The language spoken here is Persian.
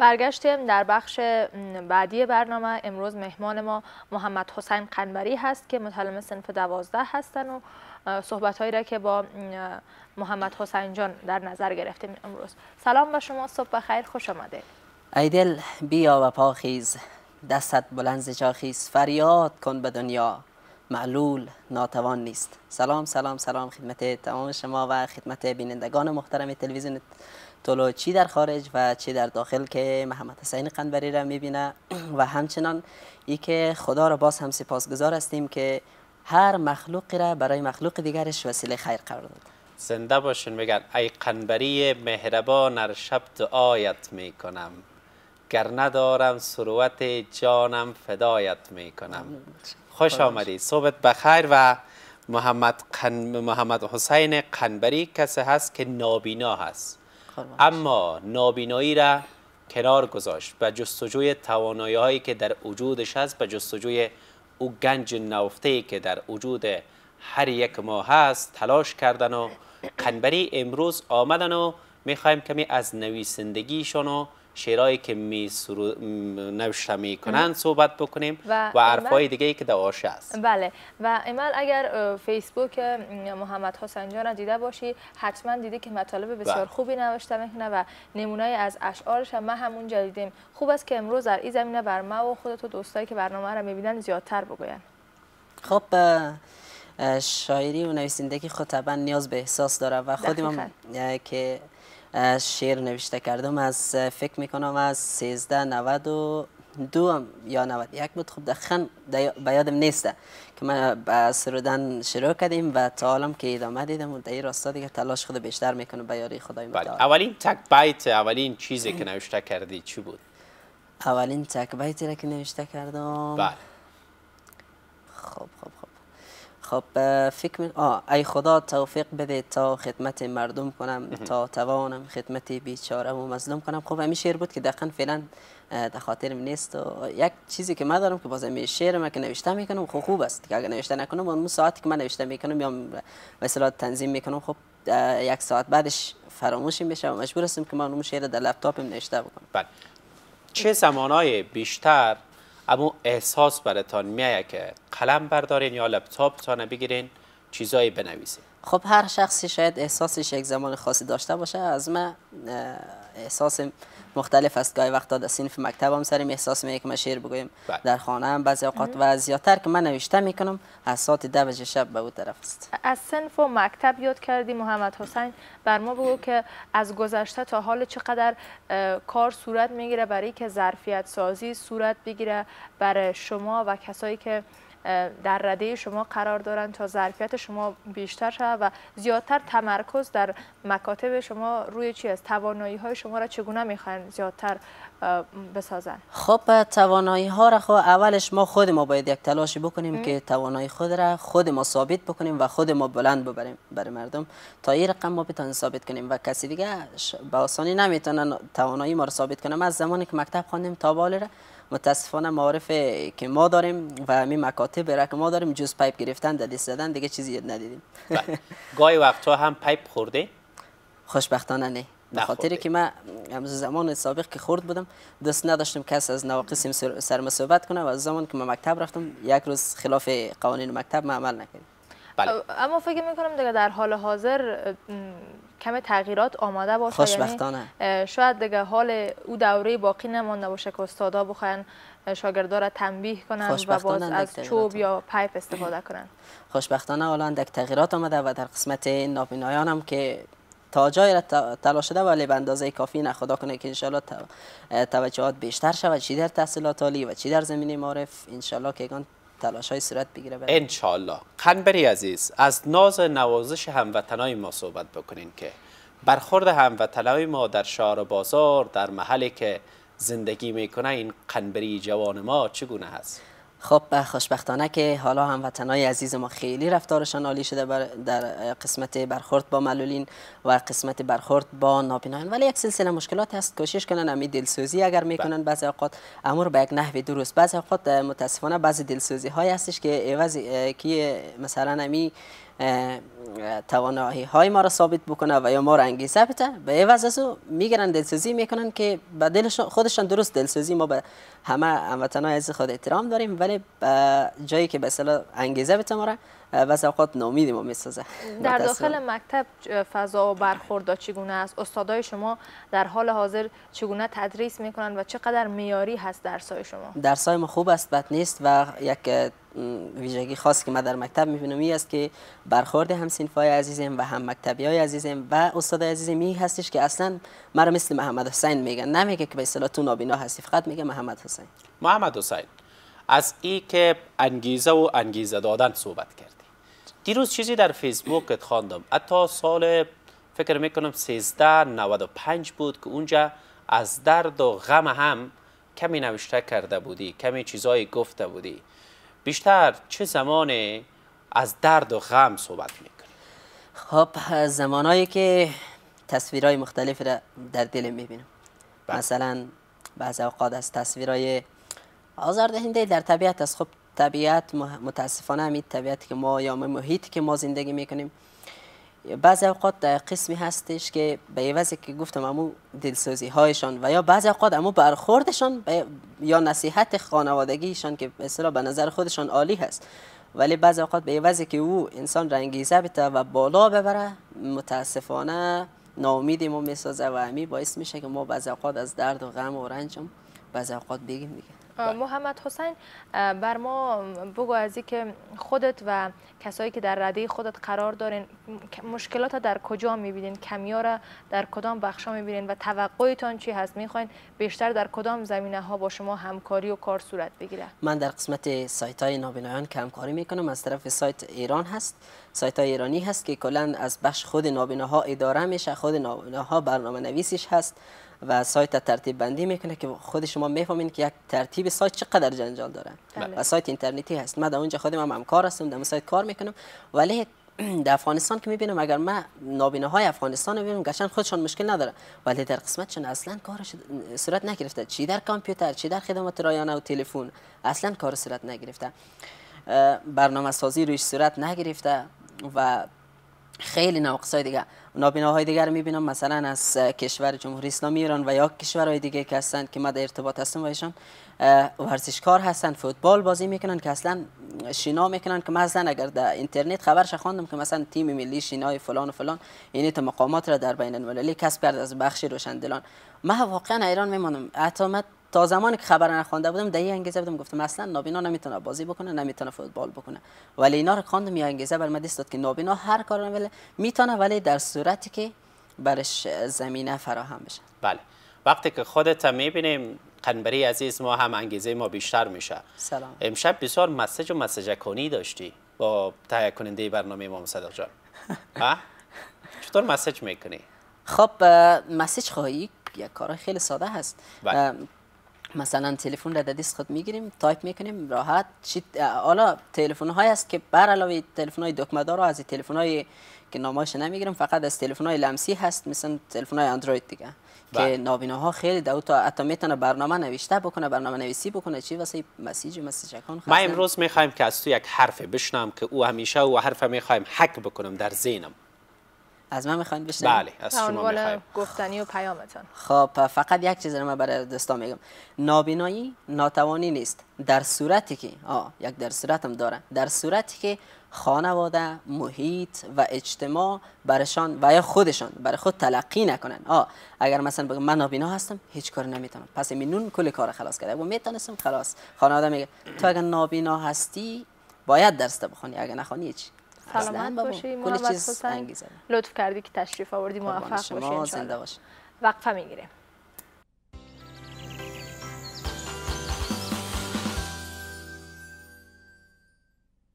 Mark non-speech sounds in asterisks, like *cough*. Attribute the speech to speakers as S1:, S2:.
S1: برگشتیم در بخش بعدی برنامه امروز مهمان ما محمد حسین قنبری هست که متعلم سنف دوازده هستن و صحبت هایی را که با محمد حسین جان در نظر گرفتیم امروز سلام به شما صبح بخیر خوش آمده
S2: ایدل بیا و پاخیز دستت بلند چاخیز فریاد کن به دنیا معلول ناتوان نیست سلام سلام سلام خدمت تمام شما و خدمت بینندگان محترم تلویزیون طلوع چی در خارج و چی در داخل که محمد حسین قنبری را میبینه *clears throat* و همچنان ای که خدا را باز هم سپاسگزار هستیم که هر مخلوقی را برای مخلوق دیگرش وسیله خیر
S3: قرار داد زنده باشین میگن ای قنبری مهربان هر شب دعایت میکنم گر ندارم سروت جانم فدایت میکنم خوش آمدی صبح بخیر و محمد, قن... محمد حسین قنبری کسی هست که نابینا هست اما نابینایی را کنار گذاشت و جستجوی توانایی هایی که در وجودش هست و جستجوی او گنج نوفته که در وجود هر یک ما هست تلاش کردن و قنبری امروز آمدن و میخوایم کمی از نویسندگیشان و شعرهایی که می سرو... نوشته می کنند صحبت بکنیم و, و عرفای دیگه ای که در آشه است
S1: بله و امال اگر فیسبوک محمد حسین جان را دیده باشی حتما دیده که مطالب بسیار بله. خوبی نوشته میکنه و نمونه از اشعارش هم من همون جدیدیم خوب است که امروز در این زمینه بر ما و خودت و دوستایی که برنامه را میبینن زیادتر بگوین
S2: خب شاعری و نویسندگی خود طبعا نیاز به احساس داره و خودم که شعر نوشته کردم از فکر میکنم از 13 90 یا 91 بود خب دقیقا به یادم نیسته که من به سرودن شروع کردیم و تا که ادامه دیدم و در این راستا تلاش خود بیشتر میکنه به یاری خدای بله. متعال
S3: اولین تک بیت اولین چیزی که نوشته کردی چی بود
S2: اولین تک بیتی را که نوشته کردم بله خب فکر می... آه ای خدا توفیق بده تا خدمت مردم کنم تا توانم خدمت بیچاره و مظلوم کنم خب همین شعر بود که دقیقا فعلا در خاطر نیست و یک چیزی که من دارم که باز می شعر ما که نوشته میکنم خب خوب است که اگر نوشته نکنم اون ساعتی که من نوشته میکنم یا مثلا تنظیم میکنم خب یک ساعت بعدش فراموش میشه و مجبور هستم که من اون شعر در لپتاپم نوشته
S3: بکنم بله چه زمانای بیشتر اما احساس برتان میایه که قلم بردارین یا تا بگیرین چیزایی بنویسین خب هر
S2: شخصی شاید احساسش یک زمان خاصی داشته باشه از من احساس مختلف است گاهی وقتا در صنف مکتب هم سریم احساس می یک شعر بگویم بله. در خانه هم بعضی اوقات و زیادتر که من نوشته میکنم از ساعت ده بجه شب به اون طرف است
S1: از صنف و مکتب یاد کردی محمد حسین بر ما بگو که از گذشته تا حال چقدر کار صورت میگیره برای که ظرفیت سازی صورت بگیره برای شما و کسایی که در رده شما قرار دارن تا ظرفیت شما بیشتر شود و زیادتر تمرکز در مکاتب شما روی چی است توانایی های شما را چگونه میخواین زیادتر بسازن
S2: خب توانایی ها را خب اولش ما خود ما باید یک تلاشی بکنیم که توانایی خود را خود ما ثابت بکنیم و خود ما بلند ببریم بر مردم تا این رقم ما بتانیم ثابت کنیم و کسی دیگه به آسانی نمیتونن توانایی ما را ثابت کنه. از زمانی که مکتب خواندیم تا بالا متاسفانه معارف که ما داریم و همین مکاتب را که ما داریم جز پایپ گرفتن دست زدن دیگه چیزی ندیدیم
S3: بله. گاهی وقتا هم پایپ خورده خوشبختانه نه به خاطر که من همز
S2: زمان سابق که خورد بودم دوست نداشتم کس از نواقصیم سر صحبت کنه و از زمان که ما مکتب رفتم یک روز خلاف قوانین مکتب من عمل نکردم بله.
S1: اما فکر میکنم دیگه در حال حاضر کم تغییرات آماده باشه یعنی شاید دیگه حال او دوره باقی نمانده باشه که استادا بخواین شاگردا را تنبیه کنن و باز از چوب یا پایپ استفاده کنن
S2: *coughs* خوشبختانه حالا اندک تغییرات آمده و در قسمت نابینایان هم که تا جای را تلاش شده ولی به اندازه کافی نه خدا کنه که انشالله توجهات بیشتر شود چی در تحصیلات عالی و چی در زمینه معرف انشالله که تلاش های صورت بگیره
S3: انشالله قنبری عزیز از ناز نوازش هموطنای ما صحبت بکنین که برخورد هموطنای ما در شهر و بازار در محلی که زندگی میکنه این قنبری جوان ما چگونه هست؟
S2: خب خوشبختانه که حالا هم وطنای عزیز ما خیلی رفتارشان عالی شده بر در قسمت برخورد با معلولین و قسمت برخورد با نابینایان ولی یک سلسله مشکلات هست کوشش کنن امی دلسوزی اگر بله. میکنن بعضی اوقات امور به یک نحوی درست بعضی اوقات متاسفانه بعضی دلسوزی های هستش که ایوازی که مثلا امی توانایی های ما را ثابت بکنه و یا ما را انگیزه بده به عوض از او میگرن دلسوزی میکنن که به خودشان درست دلسوزی ما به همه هموطنان از خود احترام داریم ولی جایی که به انگیزه بده ما را بعض اوقات نامید ما میسازه
S1: در داخل مکتب فضا و برخورد چگونه است استادای شما در حال حاضر چگونه تدریس میکنن و چقدر میاری هست درسای شما
S2: درسای ما خوب است بد نیست و یک ویژگی خاص که ما در مکتب میبینم این است که برخورد هم سینفای عزیزم و هم مکتبی های عزیزم و استاد عزیزم این هستش که اصلا مرا مثل محمد حسین میگن نمیگه که به تو نابینا هستی فقط میگه محمد حسین
S3: محمد حسین از ای که انگیزه و انگیزه دادن صحبت کردی دیروز چیزی در فیسبوکت خواندم حتی سال فکر میکنم 1395 بود که اونجا از درد و غم هم کمی نوشته کرده بودی کمی چیزایی گفته بودی بیشتر چه زمان از درد و غم صحبت میکنی؟ خب
S2: زمانایی که های مختلف را در دل میبینم بینم بله. مثلا بعض اوقات از تصویرهای آزاردهنده در طبیعت از خب طبیعت متاسفانه همین طبیعت که ما یا محیط که ما زندگی میکنیم بعضی اوقات در قسمی هستش که به عوض که گفتم امو دلسوزی هایشان و یا بعضی اوقات امو برخوردشان یا نصیحت خانوادگیشان که مثلا به نظر خودشان عالی هست ولی بعضی اوقات به عوض که او انسان رنگیزه بته و بالا ببره متاسفانه ناامیدی ما میسازه و همی باعث میشه که ما بعضی اوقات از درد و غم و رنجم بعضی اوقات بگیم دیگه
S1: بله. محمد حسین بر ما بگو از که خودت و کسایی که در رده خودت قرار دارین مشکلات در کجا میبینین کمیا را در کدام بخشا میبینین و توقعتان چی هست میخواین بیشتر در کدام زمینه ها با شما همکاری و کار صورت بگیره
S2: من در قسمت سایت های نابینایان که همکاری میکنم از طرف سایت ایران هست سایت های ایرانی هست که کلا از بخش خود نابیناها اداره میشه خود نابیناها برنامه نویسیش هست و سایت ترتیب بندی میکنه که خود شما میفهمین که یک ترتیب سایت چقدر جنجال داره بله. و سایت اینترنتی هست من در اونجا خودم هم همکار هستم در سایت کار میکنم ولی *clears throat* در افغانستان که میبینم اگر من های افغانستان رو ببینم گشن خودشان مشکل نداره ولی در قسمت چون اصلا کار صورت نگرفته چی در کامپیوتر چی در خدمات رایانه و تلفن اصلا کار صورت نگرفته برنامه سازی روش صورت نگرفته و خیلی نواقص های دیگر نابیناهای دیگر رو میبینم مثلا از کشور جمهوری اسلامی ایران و یا کشورهای دیگه که هستند که ما در ارتباط هستم با ایشان ورزشکار هستن فوتبال بازی میکنن که اصلا شینا میکنن که مثلا اگر در اینترنت خبرش خواندم که مثلا تیم ملی شینای فلان و فلان یعنی تا مقامات را در بین المللی کسب کرد از بخش روشندلان ما واقعا ایران میمانم اعتماد تا زمانی که خبر نخوانده بودم دهی انگیزه بودم گفتم اصلا نابینا نمیتونه بازی بکنه نمیتونه فوتبال بکنه ولی اینا رو خواندم یا انگیزه بر دست داد که نابینا هر کار رو میتونه ولی در صورتی که برش زمینه فراهم بشه
S3: بله وقتی که خودت میبینیم قنبری عزیز ما هم انگیزه ما بیشتر میشه سلام امشب بسیار مسج و مسجکانی داشتی با تهیه کننده برنامه امام جان *laughs* چطور مسج میکنی
S2: خب مسج خواهی یک کار خیلی ساده هست بله. مثلا تلفن را دست خود میگیریم تایپ میکنیم راحت حالا تلفن های است که بر علاوه تلفن های دکمه دار از تلفن های که ناماش نمیگیریم فقط از تلفن های لمسی هست مثل تلفن های اندروید دیگه بله. که ها خیلی دو تا حتی میتونه برنامه نوشته بکنه برنامه نویسی بکنه چی واسه مسیج و مسیجکان ما امروز
S3: میخوایم که از تو یک حرف بشنم که او همیشه و حرف میخوایم حک بکنم در ذهنم از من میخواین بشنوید بله از شما
S1: گفتنی و پیامتان
S3: خب
S2: فقط یک چیز رو من برای دوستان میگم نابینایی ناتوانی نیست در صورتی که آه یک در صورتم داره در صورتی که خانواده محیط و اجتماع برشان و یا خودشان برای خود تلقی نکنن آه اگر مثلا بگم من نابینا هستم هیچ کار نمیتونم پس مینون کل کار خلاص کرده و میتونستم خلاص خانواده میگه تو اگر نابینا هستی باید درس بخونی اگر نخونی هیچ سلامت باشی محمد حسین
S1: لطف کردی که تشریف آوردی موفق باشی زنده باش وقفه میگیریم